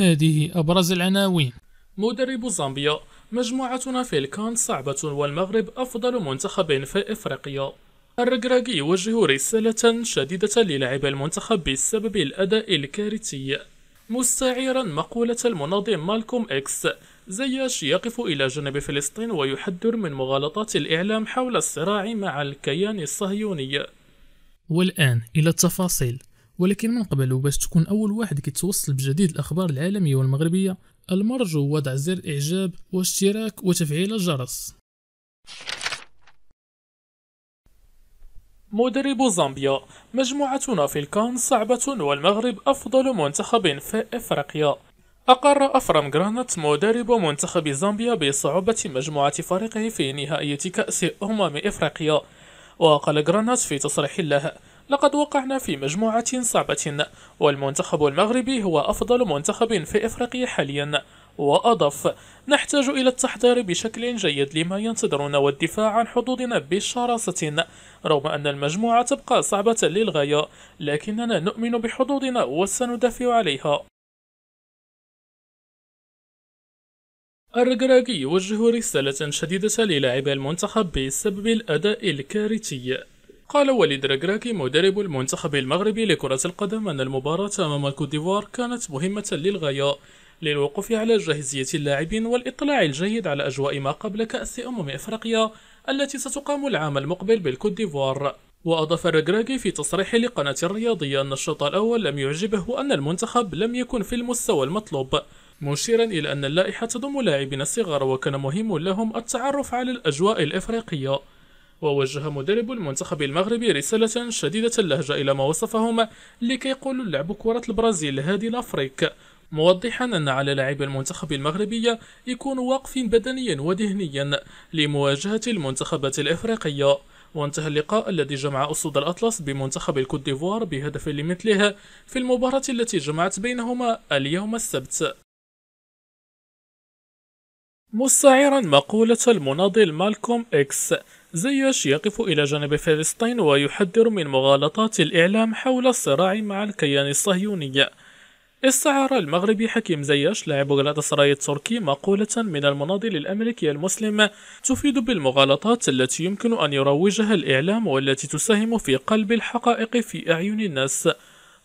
هذه أبرز العناوين مدرب زامبيا مجموعتنا في الكان صعبة والمغرب أفضل منتخب في إفريقيا الرقراقي يوجه رسالة شديدة للاعب المنتخب بسبب الأداء الكارثي مستعيرا مقولة المنظم مالكوم إكس زياش يقف إلى جانب فلسطين ويحذر من مغالطات الإعلام حول الصراع مع الكيان الصهيوني والآن إلى التفاصيل ولكن من قبل وباش تكون أول واحد كيتوصل بجديد الأخبار العالمية والمغربية المرجو وضع زر إعجاب واشتراك وتفعيل الجرس مدرب زامبيا مجموعتنا في الكان صعبة والمغرب أفضل منتخب في إفريقيا أقر أفرام جرانت مدرب منتخب زامبيا بصعوبة مجموعة فريقه في نهائية كأس أمم إفريقيا وقال جرانت في تصريح له لقد وقعنا في مجموعة صعبة والمنتخب المغربي هو أفضل منتخب في إفريقيا حاليا وأضاف نحتاج إلى التحضير بشكل جيد لما ينتظرنا والدفاع عن حدودنا بشراسة رغم أن المجموعة تبقى صعبة للغاية لكننا نؤمن بحدودنا وسندافع عليها الرقراقي يوجه رسالة شديدة للاعبي المنتخب بسبب الأداء الكارثي قال وليد ركراكي مدرب المنتخب المغربي لكرة القدم أن المباراة أمام الكوت ديفوار كانت مهمة للغاية للوقوف على جاهزية اللاعبين والإطلاع الجيد على أجواء ما قبل كأس أمم إفريقيا التي ستقام العام المقبل بالكوت ديفوار وأضاف راكراكي في تصريح لقناة الرياضية أن الشوط الأول لم يعجبه وأن المنتخب لم يكن في المستوى المطلوب مشيرا إلى أن اللائحة تضم لاعبين الصغار وكان مهم لهم التعرف على الأجواء الإفريقية ووجه مدرب المنتخب المغربي رسالة شديدة اللهجة إلى ما وصفهم لكي يقولوا لعب كرة البرازيل هادي الأفريق موضحا أن على لاعب المنتخب المغربي يكون واقف بدنيا وذهنيا لمواجهة المنتخبات الإفريقية وانتهى اللقاء الذي جمع أسود الأطلس بمنتخب الكوت ديفوار بهدف لمثله في المباراة التي جمعت بينهما اليوم السبت مستعيرا مقولة المناضل مالكوم إكس زياش يقف إلى جانب فلسطين ويحذر من مغالطات الإعلام حول الصراع مع الكيان الصهيوني استعار المغربي حكيم زياش لاعب غلاتاسراي التركي مقولة من المناضل الأمريكي المسلم تفيد بالمغالطات التي يمكن أن يروجها الإعلام والتي تساهم في قلب الحقائق في أعين الناس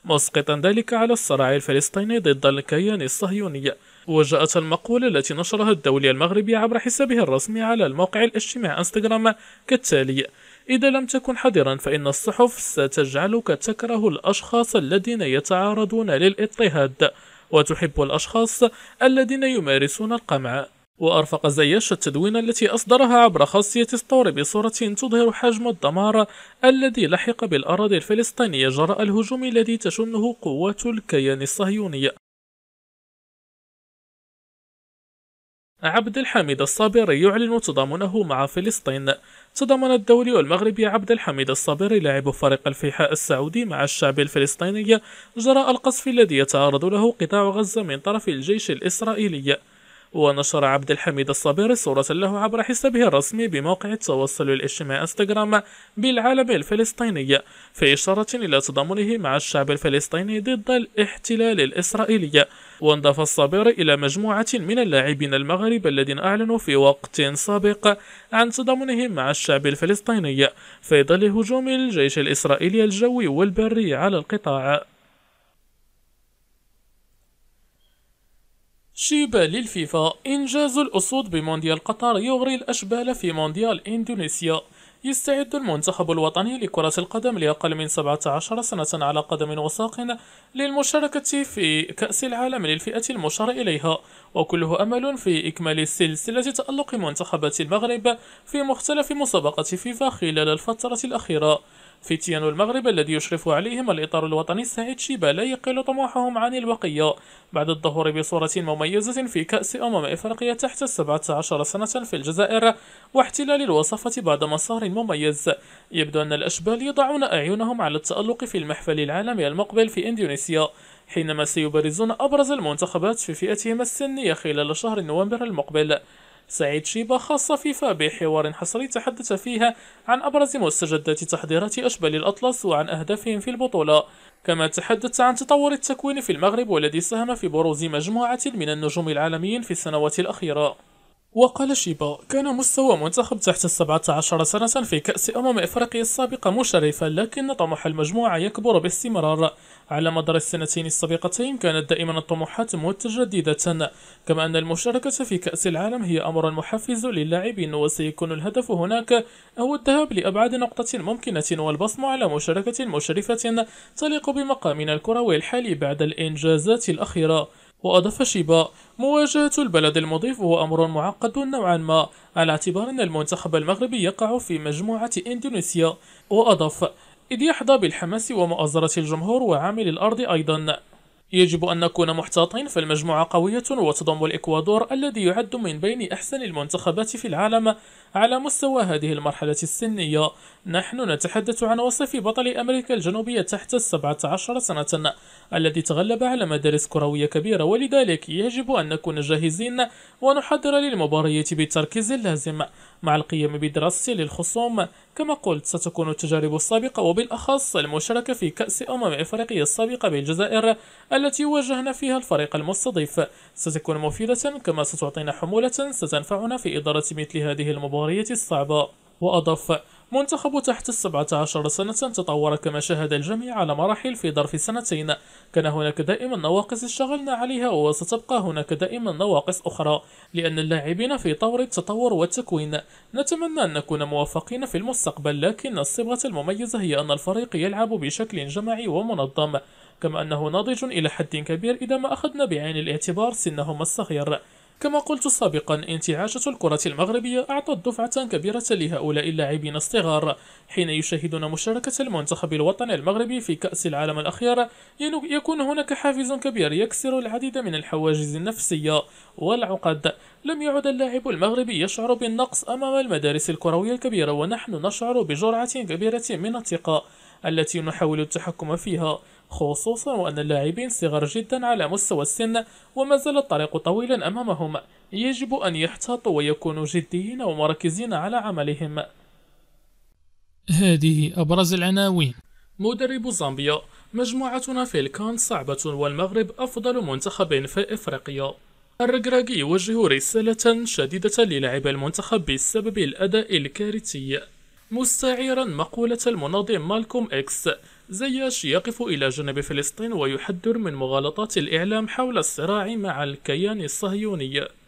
مسقطا ذلك على الصراع الفلسطيني ضد الكيان الصهيوني وجاءت المقولة التي نشرها الدولي المغربية عبر حسابها الرسمي على الموقع الاجتماعي انستغرام كالتالي إذا لم تكن حذرا فإن الصحف ستجعلك تكره الأشخاص الذين يتعارضون للاضطهاد وتحب الأشخاص الذين يمارسون القمع وأرفق زياش التدوين التي أصدرها عبر خاصية ستوري بصورة تظهر حجم الدمار الذي لحق بالأراضي الفلسطينية جراء الهجوم الذي تشنه قوات الكيان الصهيوني عبد الحميد الصابري يعلن تضامنه مع فلسطين تضمن الدولي والمغربي عبد الحميد الصابري لاعب فريق الفيحاء السعودي مع الشعب الفلسطيني جراء القصف الذي يتعرض له قطاع غزة من طرف الجيش الإسرائيلي ونشر عبد الحميد الصابري صورة له عبر حسابه الرسمي بموقع التواصل الاجتماعي انستغرام بالعالم الفلسطيني في إشارة إلى تضامنه مع الشعب الفلسطيني ضد الاحتلال الإسرائيلي وانضاف الصابر إلى مجموعة من اللاعبين المغرب الذين أعلنوا في وقت سابق عن تضامنهم مع الشعب الفلسطيني في ظل هجوم الجيش الإسرائيلي الجوي والبري على القطاع شيبة للفيفا إنجاز الأسود بمونديال قطر يغري الأشبال في مونديال إندونيسيا يستعد المنتخب الوطني لكرة القدم لأقل من 17 سنة على قدم وساق للمشاركة في كأس العالم للفئة المشار إليها وكله أمل في إكمال سلسلة تألق منتخبات المغرب في مختلف مسابقات فيفا خلال الفترة الأخيرة فتيان المغرب الذي يشرف عليهم الإطار الوطني السعيد شيبا لا يقل طموحهم عن البقية بعد الظهور بصورة مميزة في كأس أمم إفريقيا تحت 17 سنة في الجزائر واحتلال الوصفة بعد مسار مميز يبدو أن الأشبال يضعون أعينهم على التألق في المحفل العالمي المقبل في إندونيسيا حينما سيبرزون أبرز المنتخبات في فئتهم السنية خلال شهر نوفمبر المقبل سعيد شيبا خاصة فيفا بحوار حصري تحدث فيها عن أبرز مستجدات تحضيرات أشبال الأطلس وعن أهدافهم في البطولة كما تحدث عن تطور التكوين في المغرب والذي ساهم في بروز مجموعة من النجوم العالميين في السنوات الأخيرة وقال شيبا كان مستوى منتخب تحت السبعة عشر سنة في كأس أمم إفريقيا السابقة مشرفا لكن طموح المجموعة يكبر باستمرار على مدار السنتين السابقتين كانت دائما الطموحات متجددة كما أن المشاركة في كأس العالم هي أمر محفز للاعبين وسيكون الهدف هناك هو الذهاب لأبعد نقطة ممكنة والبصم على مشاركة مشرفة تليق بمقامنا الكروي الحالي بعد الإنجازات الأخيرة وأضاف شيبا مواجهة البلد المضيف هو أمر معقد نوعا ما على اعتبار أن المنتخب المغربي يقع في مجموعة إندونيسيا وأضاف إذ يحظى بالحماس ومؤازرة الجمهور وعامل الأرض أيضا يجب أن نكون محتاطين فالمجموعة قوية وتضم الإكوادور الذي يعد من بين أحسن المنتخبات في العالم على مستوى هذه المرحلة السنية نحن نتحدث عن وصف بطل أمريكا الجنوبية تحت السبعة عشر سنة الذي تغلب على مدارس كروية كبيرة ولذلك يجب أن نكون جاهزين ونحضر للمباريات بالتركيز اللازم مع القيام بدراسة للخصوم كما قلت ستكون التجارب السابقة وبالأخص المشاركة في كأس أمم إفريقيا السابقة بالجزائر التي واجهنا فيها الفريق المستضيف ستكون مفيدة كما ستعطينا حمولة ستنفعنا في إدارة مثل هذه المباريات الصعبة وأضف منتخب تحت السبعة عشر سنة تطور كما شهد الجميع على مراحل في ظرف سنتين كان هناك دائما نواقص اشتغلنا عليها وستبقى هناك دائما نواقص أخرى لأن اللاعبين في طور التطور والتكوين نتمنى أن نكون موفقين في المستقبل لكن الصبغة المميزة هي أن الفريق يلعب بشكل جماعي ومنظم كما أنه ناضج إلى حد كبير إذا ما أخذنا بعين الاعتبار سنهم الصغير كما قلت سابقا انتعاشة الكرة المغربية أعطت دفعة كبيرة لهؤلاء اللاعبين الصغار حين يشاهدون مشاركة المنتخب الوطني المغربي في كأس العالم الأخير يكون هناك حافز كبير يكسر العديد من الحواجز النفسية والعقد لم يعد اللاعب المغربي يشعر بالنقص أمام المدارس الكروية الكبيرة ونحن نشعر بجرعة كبيرة من الثقة التي نحاول التحكم فيها خصوصا وأن اللاعبين صغار جدا على مستوى السن وما زال الطريق طويلا أمامهم يجب أن يحتاطوا ويكونوا جديين ومركزين على عملهم هذه أبرز العناوين مدرب زامبيا مجموعتنا في الكان صعبة والمغرب أفضل منتخب في إفريقيا الركراكي يوجه رسالة شديدة للاعبي المنتخب بسبب الأداء الكارثي مستعيرا مقولة المنظم مالكوم إكس زياش يقف إلى جانب فلسطين ويحذر من مغالطات الإعلام حول الصراع مع الكيان الصهيوني